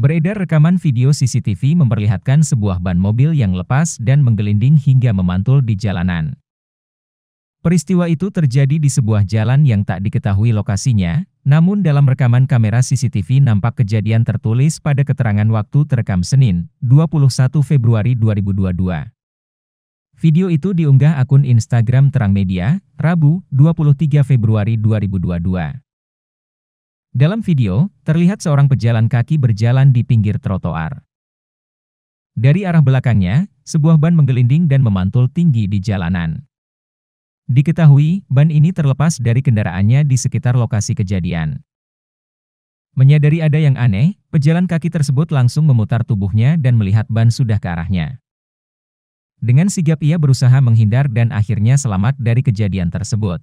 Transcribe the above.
Beredar rekaman video CCTV memperlihatkan sebuah ban mobil yang lepas dan menggelinding hingga memantul di jalanan. Peristiwa itu terjadi di sebuah jalan yang tak diketahui lokasinya, namun dalam rekaman kamera CCTV nampak kejadian tertulis pada keterangan waktu terekam Senin, 21 Februari 2022. Video itu diunggah akun Instagram Terang Media, Rabu, 23 Februari 2022. Dalam video, terlihat seorang pejalan kaki berjalan di pinggir trotoar. Dari arah belakangnya, sebuah ban menggelinding dan memantul tinggi di jalanan. Diketahui, ban ini terlepas dari kendaraannya di sekitar lokasi kejadian. Menyadari ada yang aneh, pejalan kaki tersebut langsung memutar tubuhnya dan melihat ban sudah ke arahnya. Dengan sigap ia berusaha menghindar dan akhirnya selamat dari kejadian tersebut.